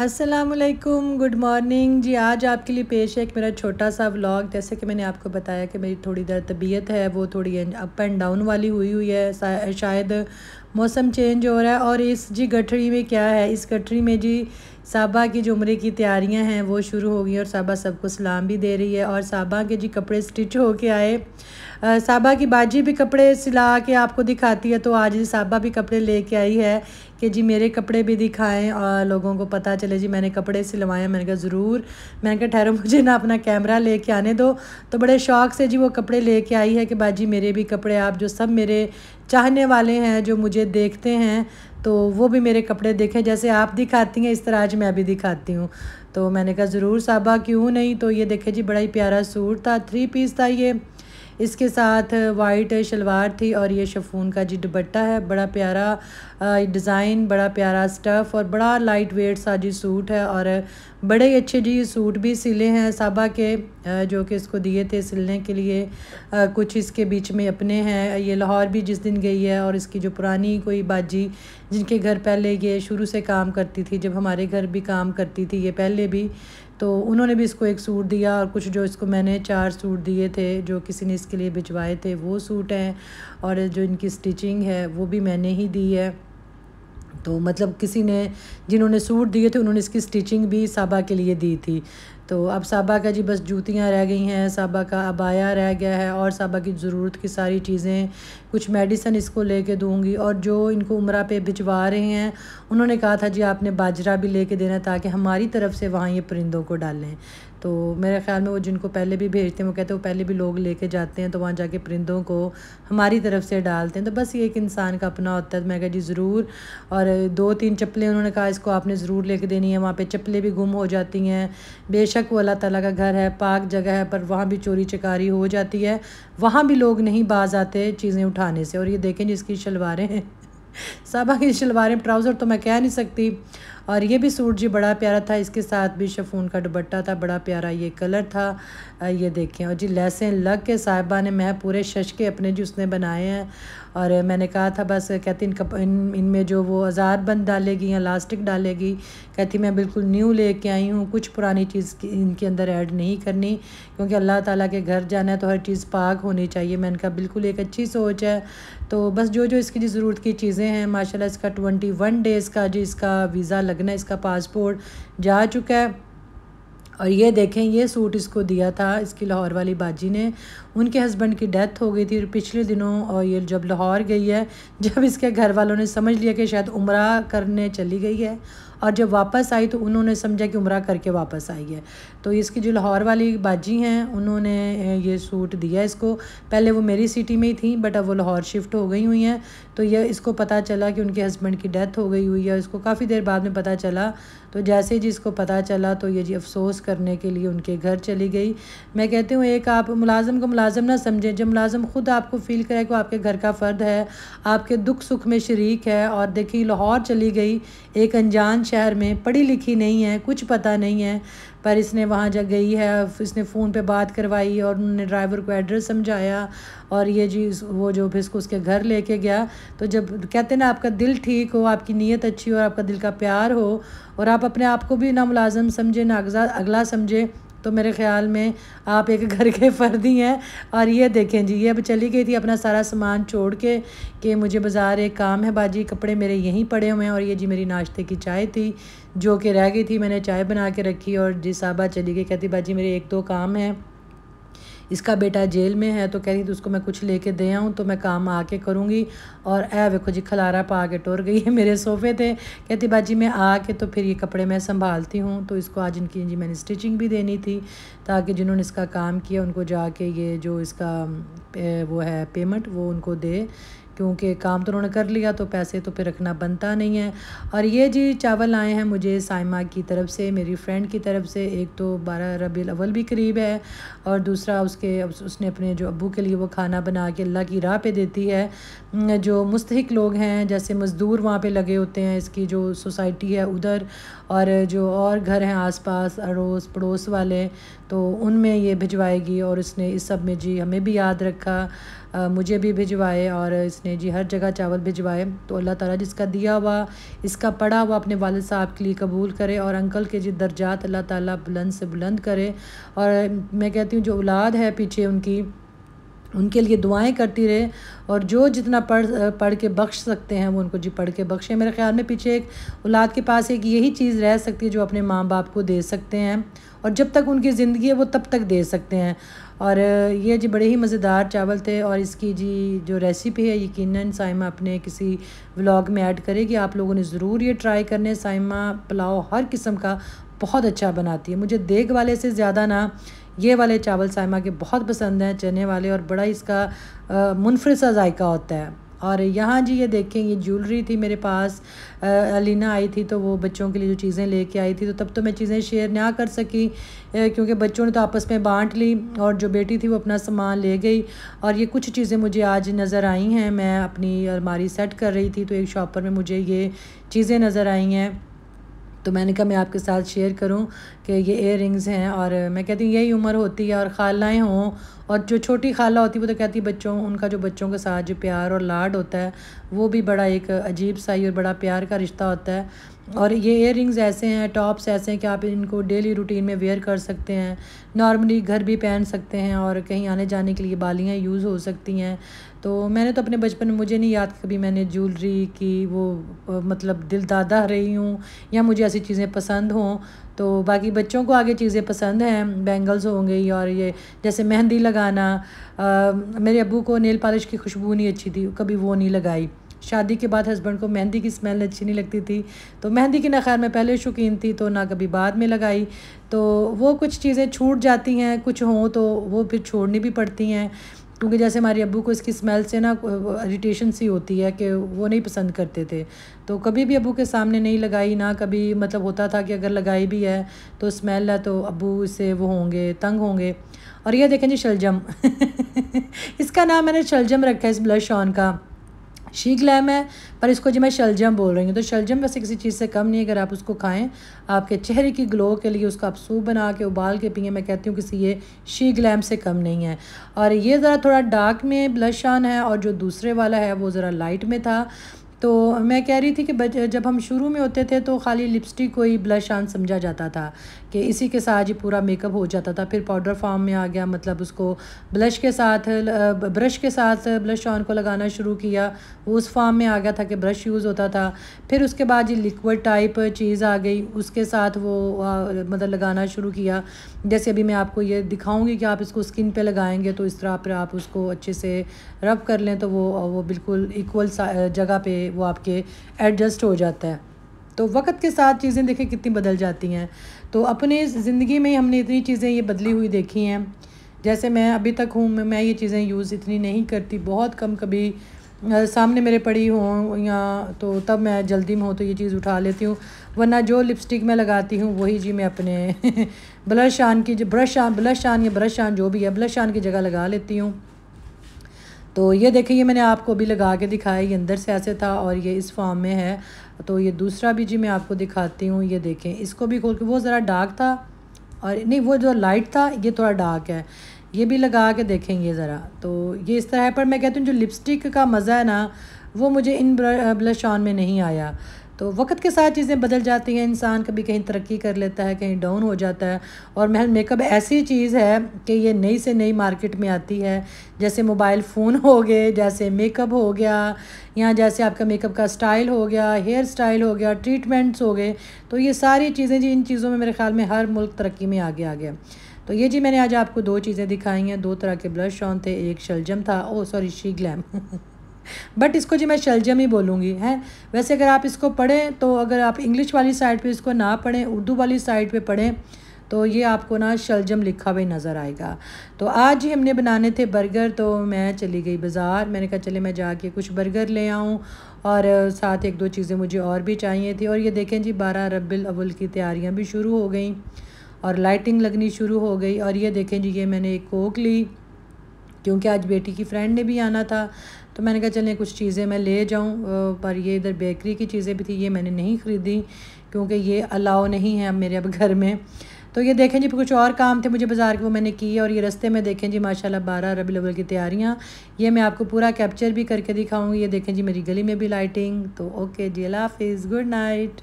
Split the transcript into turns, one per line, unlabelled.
असलकुम good morning जी आज आपके लिए पेश है एक मेरा छोटा सा व्लॉग जैसे कि मैंने आपको बताया कि मेरी थोड़ी दर तबीयत है वो थोड़ी अप एंड डाउन वाली हुई हुई है शायद मौसम चेंज हो रहा है और इस जी गठरी में क्या है इस गठरी में जी साबा की जुमरे की तैयारियां हैं वो शुरू हो गई और साबा सबको सलाम भी दे रही है और साबा के जी कपड़े स्टिच हो के आए साबा की बाजी भी कपड़े सिला के आपको दिखाती है तो आज साबा भी कपड़े लेके आई है कि जी मेरे कपड़े भी दिखाएं और लोगों को पता चले जी मैंने कपड़े सिलवाए मैंने कहा ज़रूर मैंने कहा ठहरो मुझे ना अपना कैमरा लेके आने दो तो बड़े शौक से जी वो कपड़े लेके आई है कि बाजी मेरे भी कपड़े आप जो सब मेरे चाहने वाले हैं जो मुझे देखते हैं तो वो भी मेरे कपड़े देखे जैसे आप दिखाती हैं इस तरह आज मैं भी दिखाती हूँ तो मैंने कहा ज़रूर साबा क्यों नहीं तो ये देखे जी बड़ा ही प्यारा सूट था थ्री पीस था ये इसके साथ वाइट शलवार थी और ये शफून का जी दुपट्टा है बड़ा प्यारा डिज़ाइन बड़ा प्यारा स्टफ़ और बड़ा लाइट वेट सा जी सूट है और बड़े ही अच्छे जी सूट भी सिले हैं साबा के जो कि इसको दिए थे सिलने के लिए कुछ इसके बीच में अपने हैं ये लाहौर भी जिस दिन गई है और इसकी जो पुरानी कोई बाजी जिनके घर पहले ये शुरू से काम करती थी जब हमारे घर भी काम करती थी ये पहले भी तो उन्होंने भी इसको एक सूट दिया और कुछ जो इसको मैंने चार सूट दिए थे जो किसी ने इसके लिए भिजवाए थे वो सूट हैं और जो इनकी स्टिचिंग है वो भी मैंने ही दी है तो मतलब किसी ने जिन्होंने सूट दिए थे उन्होंने इसकी स्टिचिंग भी साबा के लिए दी थी तो अब साबा का जी बस जूतियाँ रह गई हैं साबा का अबाया रह गया है और साबा की ज़रूरत की सारी चीज़ें कुछ मेडिसन इसको लेके दूँगी और जो इनको उम्र पे भिजवा रहे हैं उन्होंने कहा था जी आपने बाजरा भी लेके देना ताकि हमारी तरफ से वहाँ ये परिंदों को डालें तो मेरे ख्याल में वो जिनको पहले भी भेजते हैं वो कहते हैं वो पहले भी लोग लेके जाते हैं तो वहाँ जाके परिंदों को हमारी तरफ से डालते हैं तो बस ये एक इंसान का अपना होता है तो मैं कहा जी ज़रूर और दो तीन चप्पलें उन्होंने कहा इसको आपने ज़रूर लेके देनी है वहाँ पर चप्पलें भी गुम हो जाती हैं बेशक वो अल्लाह तला का घर है पाक जगह है पर वहाँ भी चोरी चकारी हो जाती है वहाँ भी लोग नहीं बाज आते चीज़ें उठाने से और ये देखें जिसकी शलवारें हैं की शलवारें ट्राउज़र तो मैं कह नहीं सकती और ये भी सूट जी बड़ा प्यारा था इसके साथ भी शफून का दुबट्टा था बड़ा प्यारा ये कलर था ये देखें और जी लेसें लग के साहिबा ने मैं पूरे शश के अपने जी उसने बनाए हैं और मैंने कहा था बस कहती इन कप इन इनमें जो वो आज़ार बंद डालेगी या लास्टिक डालेगी कहती मैं बिल्कुल न्यू कर आई हूँ कुछ पुरानी चीज़ इनके अंदर ऐड नहीं करनी क्योंकि अल्लाह ताला के घर जाना है तो हर चीज़ पाक होनी चाहिए मैंने कहा बिल्कुल एक अच्छी सोच है तो बस जो जो इसकी ज़रूरत की चीज़ें हैं माशाल्लाह इसका ट्वेंटी वन डेज़ का जी इसका वीज़ा लगना इसका पासपोर्ट जा चुका है और ये देखें ये सूट इसको दिया था इसकी लाहौर वाली बाजी ने उनके हस्बैंड की डेथ हो गई थी पिछले दिनों और ये जब लाहौर गई है जब इसके घर वालों ने समझ लिया कि शायद उम्र करने चली गई है और जब वापस आई तो उन्होंने समझा कि उम्र करके वापस आई है तो इसकी जो लाहौर वाली बाजी हैं उन्होंने ये सूट दिया इसको पहले वो मेरी सिटी में ही थी बट अब वो लाहौर शिफ्ट हो गई हुई हैं तो यह इसको पता चला कि उनके हस्बैंड की डेथ हो गई हुई है इसको काफ़ी देर बाद में पता चला तो जैसे जी इसको पता चला तो ये जी अफसोस करने के लिए उनके घर चली गई मैं कहती हूँ एक आप मुलाजम को मुलाजम ना समझें जब मुलाजम ख़ुद आपको फ़ील करे कि आपके घर का फ़र्द है आपके दुख सुख में शरीक है और देखिए लाहौर चली गई एक अनजान शहर में पढ़ी लिखी नहीं है कुछ पता नहीं है पर इसने वहाँ जब गई है इसने फ़ोन पे बात करवाई और उन्होंने ड्राइवर को एड्रेस समझाया और ये जी वो जो फिर इसको उसके घर लेके गया तो जब कहते ना आपका दिल ठीक हो आपकी नीयत अच्छी हो आपका दिल का प्यार हो और आप अपने आप को भी ना मुलाजम समझे ना अगला अगला समझे तो मेरे ख्याल में आप एक घर के फ़र्दी हैं और ये देखें जी ये अब चली गई थी अपना सारा सामान छोड़ के कि मुझे बाज़ार एक काम है बाजी कपड़े मेरे यहीं पड़े हुए हैं और ये जी मेरी नाश्ते की चाय थी जो कि रह गई थी मैंने चाय बना के रखी और जी साहबा चली गई कहती बाजी मेरे एक दो तो काम हैं इसका बेटा जेल में है तो कह रही थी उसको मैं कुछ लेके दे आऊँ तो मैं काम आके करूँगी और ऐ वेखो जी खलारा पा के टोर गई है मेरे सोफ़े थे कहती बाजी मैं आके तो फिर ये कपड़े मैं संभालती हूँ तो इसको आज इनकी जी मैंने स्टिचिंग भी देनी थी ताकि जिन्होंने इसका काम किया उनको जाके ये जो इसका वो है पेमेंट वो उनको दे क्योंकि काम तो उन्होंने कर लिया तो पैसे तो फिर रखना बनता नहीं है और ये जी चावल आए हैं मुझे साइमा की तरफ से मेरी फ्रेंड की तरफ से एक तो बारह रबी अवल भी करीब है और दूसरा उसके उसने अपने जो अबू के लिए वो खाना बना के अल्लाह की राह पे देती है जो मुस्तक लोग हैं जैसे मज़दूर वहाँ पर लगे होते हैं इसकी जो सोसाइटी है उधर और जो और घर हैं आस पास अड़ोस पड़ोस वाले तो उनमें ये भिजवाएगी और इसने इस सब में जी हमें भी याद रख का मुझे भी भिजवाए और इसने जी हर जगह चावल भिजवाए तो अल्लाह ताला जिसका दिया हुआ इसका पढ़ा हुआ अपने वाले साहब के लिए कबूल करे और अंकल के जी दर्जात अल्लाह ताला बुलंद से बुलंद करे और मैं कहती हूँ जो औलाद है पीछे उनकी उनके लिए दुआएं करती रहे और जो जितना पढ़ पढ़ के बख्श सकते हैं वो उनको जी पढ़ के बख्शे मेरे ख्याल में पीछे एक औलाद के पास एक यही चीज़ रह सकती है जो अपने माँ बाप को दे सकते हैं और जब तक उनकी ज़िंदगी है वो तब तक दे सकते हैं और ये जी बड़े ही मज़ेदार चावल थे और इसकी जी जो रेसिपी है यकीनन साइमा अपने किसी व्लॉग में ऐड करेगी आप लोगों ने ज़रूर ये ट्राई करने साइमा पुलाव हर किस्म का बहुत अच्छा बनाती है मुझे देग वाले से ज़्यादा ना ये वाले चावल साइमा के बहुत पसंद हैं चने वाले और बड़ा इसका मुनफरसा सा जायका होता है और यहाँ जी ये देखें ये ज्वेलरी थी मेरे पास अलीना आई थी तो वो बच्चों के लिए जो चीज़ें लेके आई थी तो तब तो मैं चीज़ें शेयर ना कर सकी क्योंकि बच्चों ने तो आपस में बांट ली और जो बेटी थी वो अपना सामान ले गई और ये कुछ चीज़ें मुझे आज नज़र आई हैं मैं अपनी अलमारी सेट कर रही थी तो एक शॉप पर में मुझे ये चीज़ें नज़र आई हैं तो मैंने कहा मैं आपके साथ शेयर करूं कि ये एयर हैं और मैं कहती हूँ यही उम्र होती है और खालाएँ हों और जो छोटी खाला होती है वो तो कहती है बच्चों उनका जो बच्चों के साथ जो प्यार और लाड होता है वो भी बड़ा एक अजीब सा ही और बड़ा प्यार का रिश्ता होता है और ये इयर ऐसे हैं टॉप्स ऐसे हैं कि आप इनको डेली रूटीन में वेयर कर सकते हैं नॉर्मली घर भी पहन सकते हैं और कहीं आने जाने के लिए बालियाँ यूज़ हो सकती हैं तो मैंने तो अपने बचपन में मुझे नहीं याद कभी मैंने ज्वेलरी की वो मतलब दिल दादा रही हूँ या मुझे ऐसी चीज़ें पसंद हों तो बाकी बच्चों को आगे चीज़ें पसंद हैं बैंगल्स होंगे और ये जैसे मेहंदी लगाना आ, मेरे अबू को नेल पॉलिश की खुशबू नहीं अच्छी थी कभी वो नहीं लगाई शादी के बाद हस्बैंड को मेहंदी की स्मेल अच्छी नहीं लगती थी तो मेहंदी की ना खैर मैं पहले शौकीन थी तो ना कभी बाद में लगाई तो वो कुछ चीज़ें छूट जाती हैं कुछ हों तो वो फिर छोड़नी भी पड़ती हैं क्योंकि जैसे हमारे अबू को इसकी स्मेल से ना इरीटेशन सी होती है कि वो नहीं पसंद करते थे तो कभी भी अबू के सामने नहीं लगाई ना कभी मतलब होता था कि अगर लगाई भी है तो स्मेल है तो अबू इससे वो होंगे तंग होंगे और ये देखें जी शलजम इसका नाम मैंने शलजम रखा है इस ब्लश ऑन का शीक लैम है पर इसको जो मैं शलजम बोल रही हूँ तो शलजम वैसे किसी चीज़ से कम नहीं अगर आप उसको खाएं आपके चेहरे की ग्लो के लिए उसका आप सूप बना के उबाल के पिए मैं कहती हूँ किसी ये शीक लैम से कम नहीं है और ये ज़रा थोड़ा डार्क में ब्लश आन है और जो दूसरे वाला है वो ज़रा लाइट में था तो मैं कह रही थी कि जब हम शुरू में होते थे तो खाली लिपस्टिक को ही ब्लश आन समझा जाता था कि इसी के साथ ही पूरा मेकअप हो जाता था फिर पाउडर फॉर्म में आ गया मतलब उसको ब्लश के साथ ब्रश के साथ ब्लश ऑन को लगाना शुरू किया वो उस फॉर्म में आ गया था कि ब्रश यूज़ होता था फिर उसके बाद ये लिक्विड टाइप चीज़ आ गई उसके साथ वो मतलब लगाना शुरू किया जैसे अभी मैं आपको ये दिखाऊँगी कि आप इसको स्किन पर लगाएंगे तो इस तरह पर आप उसको अच्छे से रब कर लें तो वो वो बिल्कुल इक्वल जगह पर वो आपके एडजस्ट हो जाता है तो वक्त के साथ चीज़ें देखें कितनी बदल जाती हैं तो अपने ज़िंदगी में हमने इतनी चीज़ें ये बदली हुई देखी हैं जैसे मैं अभी तक हूँ मैं ये चीज़ें यूज़ इतनी नहीं करती बहुत कम कभी सामने मेरे पड़ी हों या तो तब मैं जल्दी में हो तो ये चीज़ उठा लेती हूँ वरना जो लिपस्टिक मैं लगाती हूँ वही जी मैं अपने ब्लश आन की जो ब्रश आन ब्लश आन या ब्रश आन जो भी है ब्लश आन की जगह लगा लेती हूँ तो ये देखें ये मैंने आपको अभी लगा के दिखाया ये अंदर से ऐसे था और ये इस फॉर्म में है तो ये दूसरा भी जी मैं आपको दिखाती हूँ ये देखें इसको भी खोल के वो ज़रा डार्क था और नहीं वो जो लाइट था ये थोड़ा डार्क है ये भी लगा के देखें ये ज़रा तो ये इस तरह है पर मैं कहती हूँ जो लिपस्टिक का मज़ा है ना वो मुझे इन ब्लश ऑन में नहीं आया तो वक्त के साथ चीज़ें बदल जाती हैं इंसान कभी कहीं तरक्की कर लेता है कहीं डाउन हो जाता है और महल मेकअप ऐसी चीज़ है कि ये नई से नई मार्केट में आती है जैसे मोबाइल फ़ोन हो गए जैसे मेकअप हो गया या जैसे आपका मेकअप का स्टाइल हो गया हेयर स्टाइल हो गया ट्रीटमेंट्स हो गए तो ये सारी चीज़ें जी इन चीज़ों में मेरे ख्याल में हर मुल्क तरक्की में आगे आ गया तो ये जी मैंने आज आपको दो चीज़ें दिखाई हैं दो तरह के ब्लश ऑन थे एक शलजम था oh sorry Sheglam but इसको जी मैं शलजम ही बोलूँगी है वैसे अगर आप इसको पढ़ें तो अगर आप इंग्लिश वाली साइड पे इसको ना पढ़ें उर्दू वाली साइड पे पढ़ें तो ये आपको ना शलजम लिखा हुआ नज़र आएगा तो आज ही हमने बनाने थे बर्गर तो मैं चली गई बाज़ार मैंने कहा चले मैं जाके कुछ बर्गर ले आऊँ और साथ एक दो चीज़ें मुझे और भी चाहिए थी और ये देखें जी बारह रबल अवल की तैयारियाँ भी शुरू हो गई और लाइटिंग लगनी शुरू हो गई और ये देखें जी ये मैंने एक कोक ली क्योंकि आज बेटी की फ्रेंड ने भी आना था तो मैंने कहा चलें कुछ चीज़ें मैं ले जाऊँ पर ये इधर बेकरी की चीज़ें भी थी ये मैंने नहीं ख़रीदी क्योंकि ये अलाउ नहीं है अब मेरे अब घर में तो ये देखें जी कुछ और काम थे मुझे बाज़ार के वो मैंने किए और ये रस्ते में देखें जी माशाल्लाह बारह रबी अवल की तैयारियाँ ये मैं आपको पूरा कैप्चर भी करके दिखाऊंगी ये देखें जी मेरी गली में भी लाइटिंग तो ओके जी अला हाफिज़ गुड नाइट